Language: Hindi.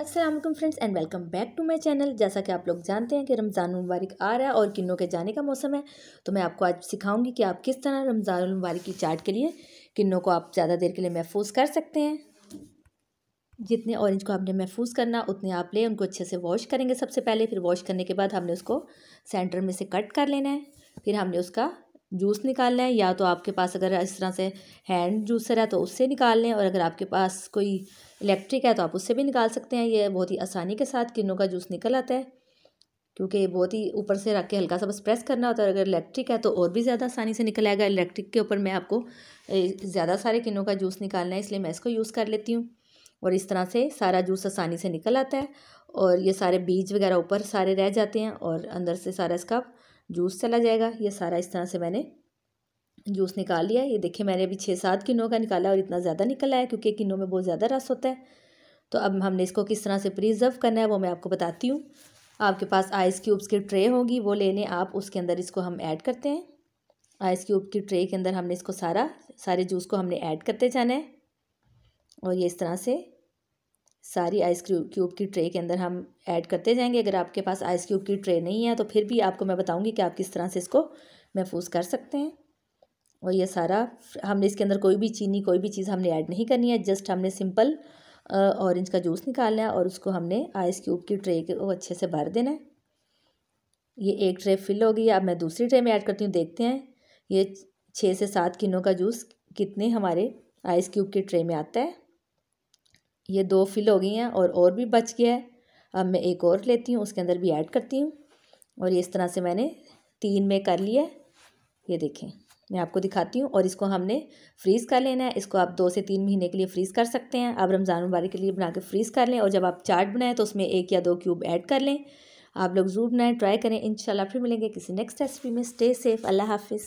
Aslam friends and welcome back to my channel जैसा कि आप लोग जानते हैं कि रमज़ान मुबारक आ रहा है और किन्नों के जाने का मौसम है तो मैं आपको आज सिखाऊंगी कि आप किस तरह रमज़ान मुबारक की चाट के लिए किन्नों को आप ज़्यादा देर के लिए महफूज कर सकते हैं जितने ऑरेंज को आपने महफूज करना उतने आप लें उनको अच्छे से वॉश करेंगे सबसे पहले फिर वॉश करने के बाद हमने उसको सेंटर में से कट कर लेना है फिर हमने उसका जूस निकाल लें या तो आपके पास अगर इस तरह से हैंड जूसर है तो उससे निकाल लें और अगर आपके पास कोई इलेक्ट्रिक है तो आप उससे भी निकाल सकते हैं ये बहुत ही आसानी के साथ किन्नों का जूस निकल आता है क्योंकि बहुत ही ऊपर से रख के हल्का सा बस प्रेस करना होता है अगर इलेक्ट्रिक है तो और भी ज़्यादा आसानी से निकल आएगा इलेक्ट्रिक के ऊपर मैं आपको ज़्यादा सारे किन्नों का जूस निकालना है इसलिए मैं इसको यूज़ कर लेती हूँ और इस तरह से सारा जूस आसानी से निकल आता है और ये सारे बीज वगैरह ऊपर सारे रह जाते हैं और अंदर से सारा इसका जूस चला जाएगा ये सारा इस तरह से मैंने जूस निकाल लिया ये देखिए मैंने अभी छः सात किन्नों का निकाला और इतना ज़्यादा निकला है क्योंकि किन्नों में बहुत ज़्यादा रस होता है तो अब हमने इसको किस तरह से प्रिजर्व करना है वो मैं आपको बताती हूँ आपके पास आइस क्यूब्स की ट्रे होगी वो लेने आप उसके अंदर इसको हम ऐड करते हैं आइस क्यूब की ट्रे के अंदर हमने इसको सारा सारे जूस को हमने ऐड करते जाना है और ये इस तरह से सारी आइस क्यूब की ट्रे के अंदर हम ऐड करते जाएंगे अगर आपके पास आइस क्यूब की ट्रे नहीं है तो फिर भी आपको मैं बताऊंगी कि आप किस तरह से इसको महफूज कर सकते हैं और ये सारा हमने इसके अंदर कोई भी चीनी कोई भी चीज़ हमने ऐड नहीं करनी है जस्ट हमने सिंपल ऑरेंज का जूस निकालना है और उसको हमने आइस क्यूब की ट्रे को अच्छे से भर देना है ये एक ट्रे फिल हो गई अब मैं दूसरी ट्रे में ऐड करती हूँ देखते हैं ये छः से सात किनों का जूस कितने हमारे आइस क्यूब की ट्रे में आता है ये दो फिल हो गई हैं और और भी बच गया है अब मैं एक और लेती हूँ उसके अंदर भी ऐड करती हूँ और इस तरह से मैंने तीन में कर लिया ये देखें मैं आपको दिखाती हूँ और इसको हमने फ्रीज़ कर लेना है इसको आप दो से तीन महीने के लिए फ्रीज़ कर सकते हैं आप रमज़ान मुबारक के लिए बना के फ्रीज़ कर लें और जब आप चाट बनाएं तो उसमें एक या दो क्यूब ऐड कर लें आप लोग ज़रूर बनाएं ट्राई करें इन फिर मिलेंगे किसी नेक्स्ट रेसिपी में स्टे सेफ़ अल्लाह हाफिज़